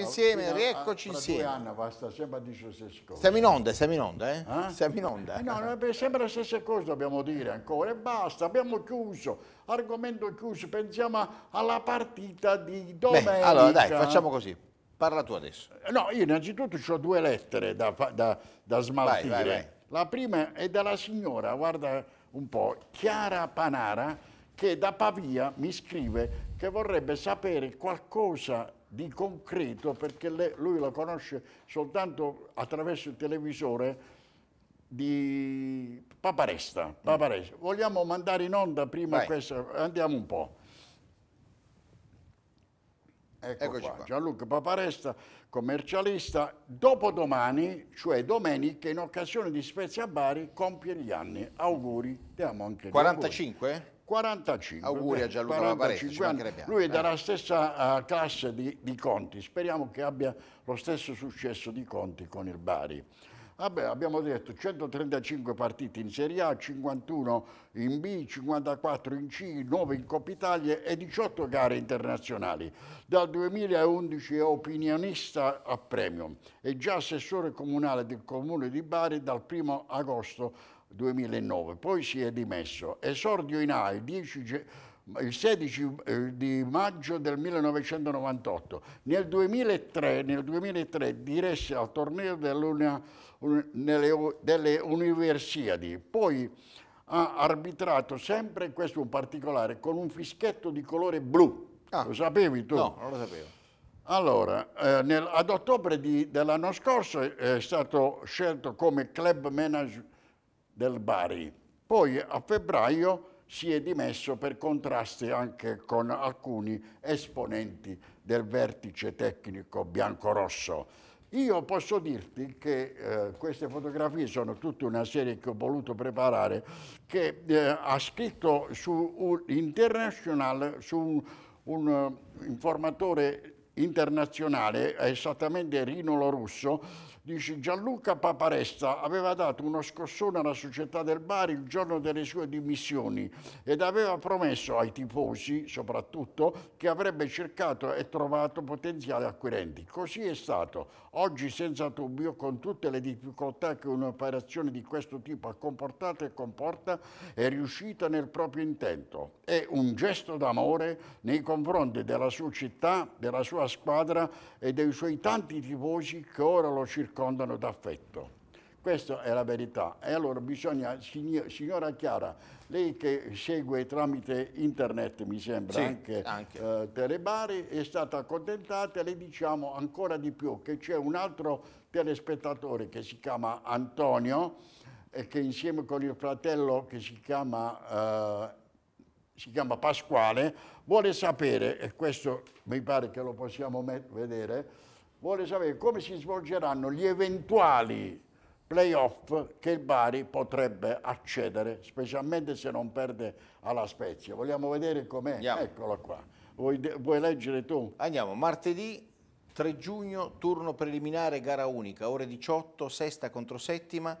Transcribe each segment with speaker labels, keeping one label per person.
Speaker 1: insieme, rieccoci ah, insieme. Fra due
Speaker 2: anni basta, sempre dice le stesse cose. Siamo in onda, eh, siamo in onda, eh? eh? Siamo in onda. Eh, no, sempre le stesse cose dobbiamo dire ancora e basta, abbiamo chiuso, argomento chiuso, pensiamo alla partita di domenica. Beh, allora dai, facciamo così, parla tu adesso. Eh, no, io innanzitutto ho due lettere da, da, da smaltire. Vai, vai, vai. La prima è dalla signora, guarda un po', Chiara Panara, che da Pavia mi scrive che vorrebbe sapere qualcosa di concreto perché le, lui la conosce soltanto attraverso il televisore di Paparesta. Paparesta. Mm. Vogliamo mandare in onda prima Vai. questa? Andiamo un po'. Ecco Eccoci qua. qua. Gianluca Paparesta, commercialista, dopodomani, cioè domenica, in occasione di Spezia Bari, compie gli anni. Auguri, amo anche 45? Auguri. 45. Auguri a Gianluca Paparesta, Lui è eh. della stessa uh, classe di, di Conti, speriamo che abbia lo stesso successo di Conti con il Bari. Vabbè, abbiamo detto 135 partite in Serie A, 51 in B, 54 in C, 9 in Coppa Italia e 18 gare internazionali. Dal 2011 è opinionista a premium e già assessore comunale del comune di Bari dal 1 agosto 2009. Poi si è dimesso. Esordio in A il 10 il 16 eh, di maggio del 1998. Nel 2003, nel 2003 diresse al torneo delle Universiadi, poi ha arbitrato sempre, questo un particolare, con un fischietto di colore blu. Ah, lo sapevi tu? No, non lo sapevo. Allora, eh, nel, ad ottobre di, dell'anno scorso è stato scelto come club manager del Bari. Poi a febbraio si è dimesso per contrasti anche con alcuni esponenti del vertice tecnico biancorosso. Io posso dirti che eh, queste fotografie sono tutta una serie che ho voluto preparare, che eh, ha scritto su un international, su un, un eh, informatore internazionale, esattamente Rino Lorusso, Dice Gianluca Paparesta aveva dato uno scossone alla società del Bari il giorno delle sue dimissioni ed aveva promesso ai tifosi, soprattutto, che avrebbe cercato e trovato potenziali acquirenti. Così è stato. Oggi, senza dubbio, con tutte le difficoltà che un'operazione di questo tipo ha comportato e comporta, è riuscita nel proprio intento. È un gesto d'amore nei confronti della sua città, della sua squadra e dei suoi tanti tifosi che ora lo circondano circondano d'affetto. Questa è la verità. E allora bisogna, signora Chiara, lei che segue tramite internet, mi sembra, sì, anche, anche. Eh, Telebari, è stata accontentata, le diciamo ancora di più che c'è un altro telespettatore che si chiama Antonio e che insieme con il fratello che si chiama, eh, si chiama Pasquale vuole sapere, e questo mi pare che lo possiamo vedere, vuole sapere come si svolgeranno gli eventuali playoff che il Bari potrebbe accedere, specialmente se non perde alla Spezia. Vogliamo vedere com'è? Eccolo qua. Vuoi, vuoi leggere tu? Andiamo, martedì 3
Speaker 1: giugno, turno preliminare, gara unica, ore 18, sesta contro settima,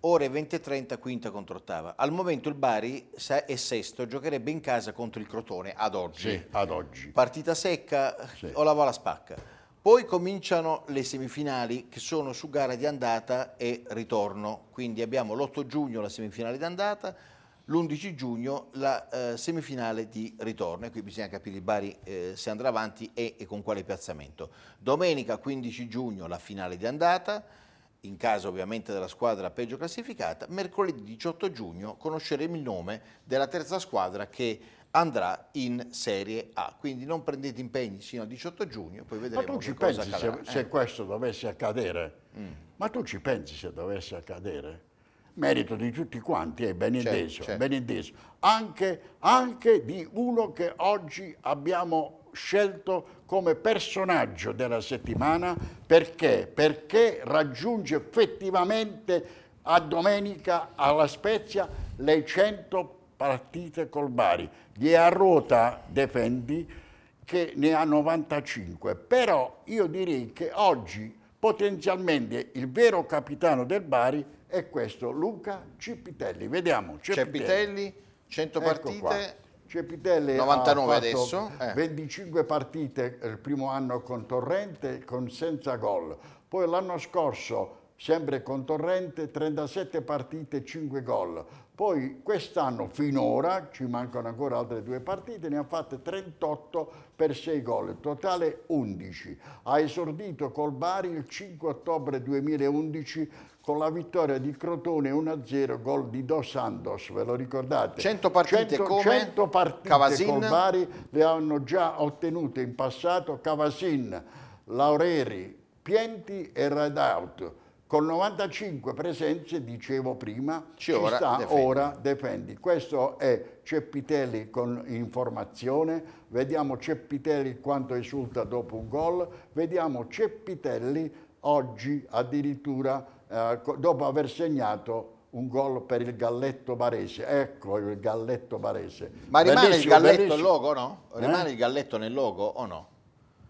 Speaker 1: ore 20.30, quinta contro ottava. Al momento il Bari è sesto, giocherebbe in casa contro il Crotone, ad oggi. Sì, ad oggi. Partita secca sì. o la vola spacca? Poi cominciano le semifinali che sono su gara di andata e ritorno, quindi abbiamo l'8 giugno la semifinale di andata, l'11 giugno la eh, semifinale di ritorno e qui bisogna capire il Bari eh, se andrà avanti e, e, con quale piazzamento. Domenica 15 giugno la finale di andata, in caso ovviamente della squadra peggio classificata, mercoledì 18 giugno conosceremo il nome della terza squadra che andrà in Serie A. Quindi non prendete impegni sino al 18 giugno, poi vedremo Ma tu ci pensi se, se, eh.
Speaker 2: questo dovesse accadere? Mm. Ma tu ci pensi se dovesse accadere? Merito di tutti quanti è eh, benedeso, certo, certo. benedeso. Anche, anche di uno che oggi abbiamo scelto come personaggio della settimana perché? Perché raggiunge effettivamente a domenica alla Spezia le 100 partite col Bari. Gli è a ruota, difendi, che ne ha 95. Però io direi che oggi potenzialmente il vero capitano del Bari è questo, Luca Cipitelli. Vediamo, Cipitelli, 100 ecco partite... Qua. Cepitelli 99 adesso, eh. 25 partite il primo anno con Torrente con senza gol. Poi l'anno scorso sempre con Torrente, 37 partite, 5 gol. Poi quest'anno finora, ci mancano ancora altre due partite, ne ha fatte 38 per 6 gol, totale 11. Ha esordito col Bari il 5 ottobre 2011 con la vittoria di Crotone 1-0, gol di Dos Santos, ve lo ricordate? 100 partite 100, come 100 partite Cavasin. col Bari le hanno già ottenute in passato Cavasin, Laureri, Pienti e Radout con 95 presenze, dicevo prima, ci, ci ora, sta defendi. ora defendi. Questo è Ceppitelli con informazione, vediamo Ceppitelli quanto esulta dopo un gol, vediamo Ceppitelli oggi addirittura eh, dopo aver segnato un gol per il Galletto Barese. Ecco il Galletto Barese. Ma rimane bellissimo, il Galletto bellissimo. nel logo, no? Eh? Rimane
Speaker 1: eh? il Galletto nel logo o no?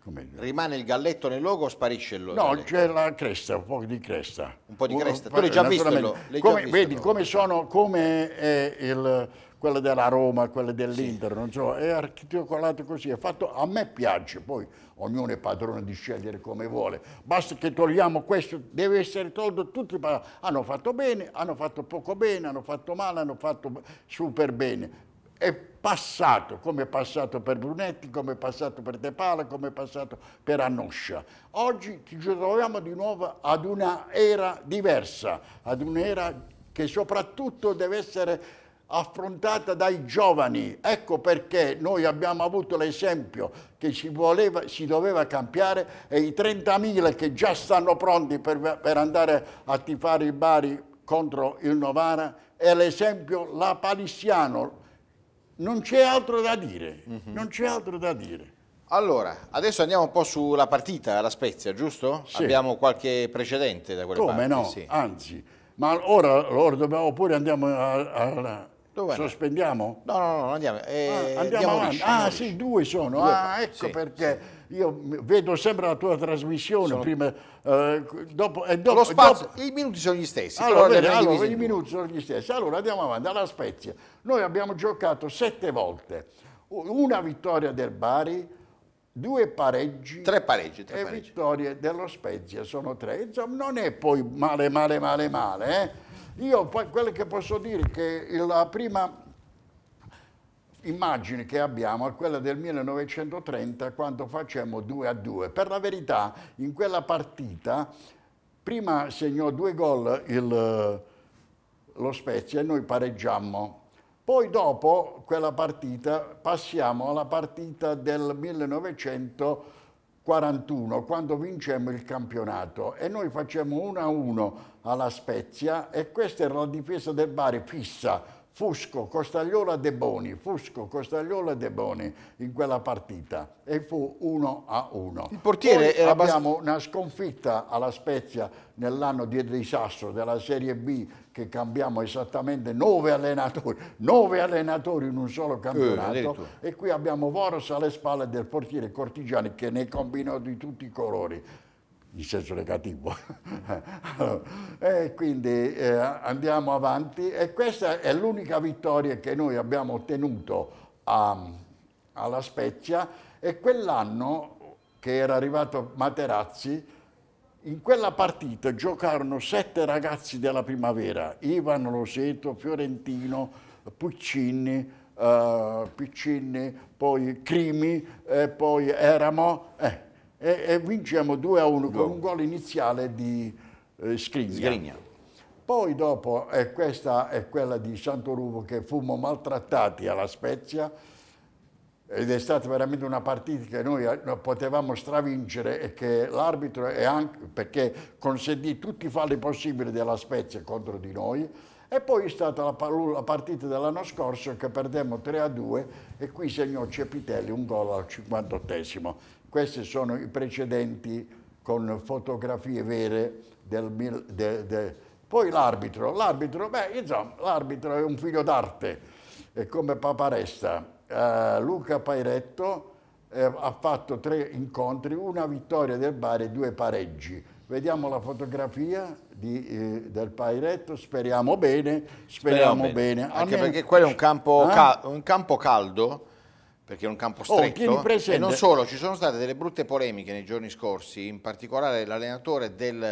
Speaker 1: Ecco Rimane il galletto nel logo o sparisce il logo? No,
Speaker 2: c'è la cresta, un po' di cresta. Un po' di cresta, tu l'hai già visto? come, già visto vedi come sono, come è il, quelle della Roma, quelle dell'Inter, sì. non so, è articolato così, è fatto, a me piace, poi ognuno è padrone di scegliere come vuole, basta che togliamo questo, deve essere tolto tutti, hanno fatto bene, hanno fatto poco bene, hanno fatto male, hanno fatto super bene, è passato, come è passato per Brunetti, come è passato per De Pala, come è passato per Annoscia. Oggi ci troviamo di nuovo ad una era diversa, ad un'era che soprattutto deve essere affrontata dai giovani. Ecco perché noi abbiamo avuto l'esempio che si, voleva, si, doveva cambiare e i 30.000 che già stanno pronti per, per andare a tifare il Bari contro il Novara è l'esempio lapalissiano non c'è altro da dire, mm -hmm. non c'è altro da dire. Allora, adesso andiamo un po' sulla partita,
Speaker 1: alla Spezia, giusto? Sì. Abbiamo qualche precedente da quelle Come parti? Come no, sì.
Speaker 2: anzi, ma ora, ora dobbiamo, oppure andiamo alla dove Sospendiamo? No, no, no, andiamo. Eh, ah, andiamo, avanti. Risci, ah, sì, due sono. Due. Ecco. Ah, ecco sì, perché sì. io vedo sempre la tua trasmissione sono... prima, eh, dopo, e eh, dopo, spazio, dopo, I minuti sono gli stessi. Allora, vedi, allora i minuti sono gli stessi. Allora andiamo avanti, alla Spezia. Noi abbiamo giocato sette volte. Una vittoria del Bari, due pareggi, tre pareggi tre e vittorie dello Spezia sono tre. Insomma, non è poi male, male, male, male, eh? Io quello che posso dire è che la prima immagine che abbiamo è quella del 1930 quando facciamo 2 a 2. Per la verità in quella partita prima segnò due gol il, lo Spezia e noi pareggiamo. Poi dopo quella partita passiamo alla partita del 1941 quando vincemmo il campionato e noi facciamo 1 a 1 alla Spezia e questa era la difesa del Bari fissa, Fusco, Costagliola, De Boni, Fusco, Costagliola, De Boni in quella partita e fu 1 a 1. Il portiere Poi era abbiamo una sconfitta alla Spezia nell'anno di Risasso della Serie B che cambiamo esattamente 9 allenatori, 9 allenatori in un solo eh, campionato eh, e qui abbiamo Voros alle spalle del portiere Cortigiani che ne combinò di tutti i colori in senso negativo. e quindi eh, andiamo avanti e questa è l'unica vittoria che noi abbiamo ottenuto a, um, alla Spezia e quell'anno che era arrivato Materazzi, in quella partita giocarono sette ragazzi della primavera, Ivan Roseto, Fiorentino, Puccini, eh, Piccini, poi Crimi, eh, poi Eramo. Eh, e, e vinciamo 2 a 1 con un gol iniziale di eh, Scrigna. Sgrigna. Poi dopo, eh, questa è quella di Santorubo che fummo maltrattati alla Spezia, ed è stata veramente una partita che noi eh, potevamo stravincere e che l'arbitro è anche perché consentì tutti i falli possibili della Spezia contro di noi e poi è stata la, partita dell'anno scorso che perdemmo 3 a 2 e qui segnò Cepitelli un gol al 58esimo questi sono i precedenti con fotografie vere del... De, de. Poi l'arbitro, l'arbitro, beh, insomma, l'arbitro è un figlio d'arte, è come Paparesta. Uh, eh, Luca Pairetto eh, ha fatto tre incontri, una vittoria del Bari e due pareggi. Vediamo la fotografia di, eh, del Pairetto, speriamo bene, speriamo, speriamo bene. bene. Anche Almeno... perché quello è un campo, eh? ca un campo caldo,
Speaker 1: perché è un campo oh, stretto oh, e non solo, ci sono state delle brutte polemiche nei giorni scorsi, in particolare l'allenatore del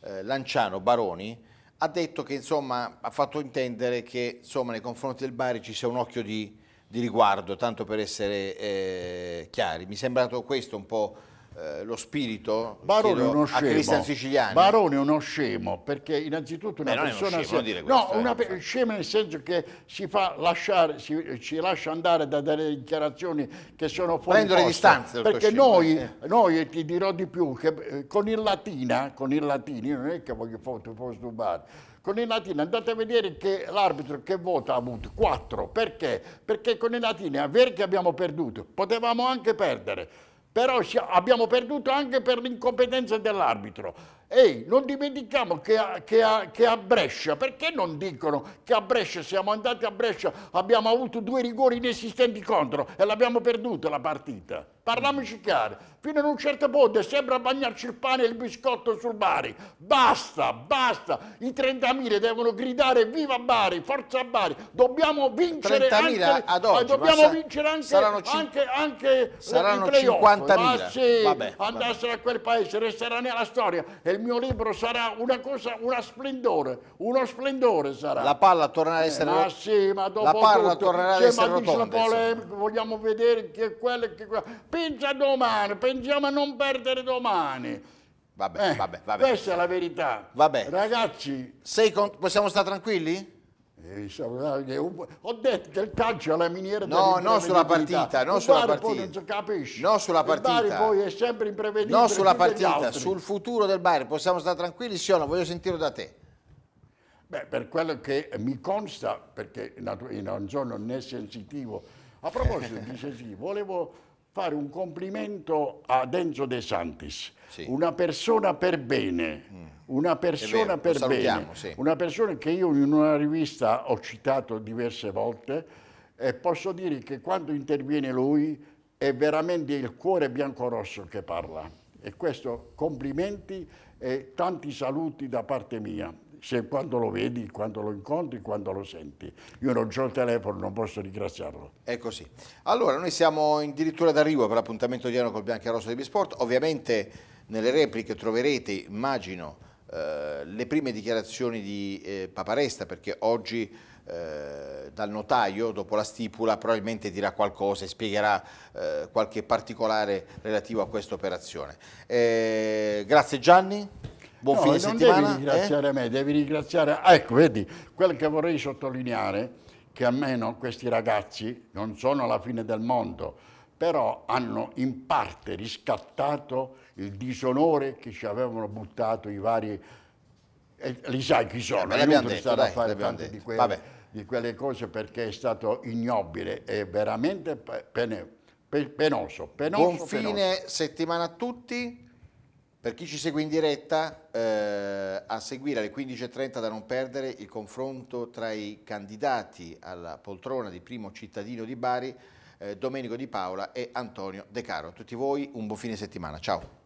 Speaker 1: eh, Lanciano Baroni ha detto che insomma ha fatto intendere che insomma, nei confronti del Bari ci sia un occhio di, di riguardo, tanto per essere eh, chiari. Mi è sembrato questo un po' Eh, lo spirito
Speaker 2: Barone a Cristian Siciliani. Barone è uno scemo, perché innanzitutto una Beh, persona... È scemo, se... questo, no, una per... scemo nel senso che si fa lasciare, si, ci lascia andare da delle dichiarazioni che sono fuori Prendo posto, le distanze, Perché noi, eh. noi, ti dirò di più, che eh, con il Latina, con il Latino, non è che voglio fare stubato, con i latini andate a vedere che l'arbitro che vota ha avuto 4 perché? Perché con i latini è vero che abbiamo perduto, potevamo anche perdere però abbiamo perduto anche per l'incompetenza dell'arbitro. Ehi, non dimentichiamo che a, che, a, che a, Brescia, perché non dicono che a Brescia siamo andati a Brescia, abbiamo avuto due rigori inesistenti contro e l'abbiamo perduta la partita? Parliamoci chiaro, fino ad un certo punto sembra bagnarci il pane e il biscotto sul Bari. Basta, basta, i 30.000 devono gridare viva Bari, forza Bari, dobbiamo vincere anche, ad eh, oggi, dobbiamo vincere anche, saranno, anche, anche saranno 50.000. Ma se vabbè, andassero vabbè. a quel paese resterà nella storia e il mio libro sarà una cosa, una splendore, uno splendore sarà. La palla tornerà ad eh, essere eh, ma sì, ma dopo La palla tutto, tornerà ad essere rotonda. Polemica, vogliamo vedere che quello che Pensa domani, pensiamo a non perdere domani. Vabbè, eh, vabbè, vabbè. Questa è la verità. Vabbè. Ragazzi, Sei con... possiamo stare tranquilli? Eh, eh, ho detto che il calcio è la miniera no, non sulla partita, non sulla partita. Non capisci. Non sulla partita. Il poi è sempre imprevedibile. Non sulla partita, sul futuro
Speaker 1: del Bayern Possiamo stare tranquilli, sì o no? Voglio sentire da te.
Speaker 2: Beh, per quello che mi consta, perché non sono né sensitivo. A proposito di sensitivo, volevo fare un complimento a Denzo De Santis, sì. una persona per bene, mm. una persona vero, per bene, sì. una persona che io in una rivista ho citato diverse volte e posso dire che quando interviene lui è veramente il cuore bianco-rosso che parla. E questo complimenti e tanti saluti da parte mia se quando lo vedi, quando lo incontri, quando lo senti. Io non ho il telefono, non posso ringraziarlo. È così.
Speaker 1: Allora, noi siamo addirittura d'arrivo per l'appuntamento di anno col Bianchi Rosso di Bisport. Ovviamente nelle repliche troverete, immagino, eh, le prime dichiarazioni di eh, Paparesta, perché oggi eh, dal notaio, dopo la stipula, probabilmente dirà qualcosa e spiegherà eh, qualche particolare relativo a questa operazione.
Speaker 2: Eh, grazie Gianni. Buon no, fine settimana. devi eh? ringraziare eh? me, devi ringraziare... ecco, vedi, quello che vorrei sottolineare che almeno questi ragazzi non sono alla fine del mondo, però hanno in parte riscattato il disonore che ci avevano buttato i vari... Eh, li sai chi sono, eh, è inutile stare a fare tante di quelle, di quelle cose perché è stato ignobile e veramente pene, penoso, penoso. Buon fine settimana a tutti.
Speaker 1: Per chi ci segue in diretta, eh, a seguire alle 15.30 da non perdere il confronto tra i candidati alla poltrona di primo cittadino di Bari, eh, Domenico Di Paola e Antonio De Caro. A tutti voi un buon fine settimana. Ciao.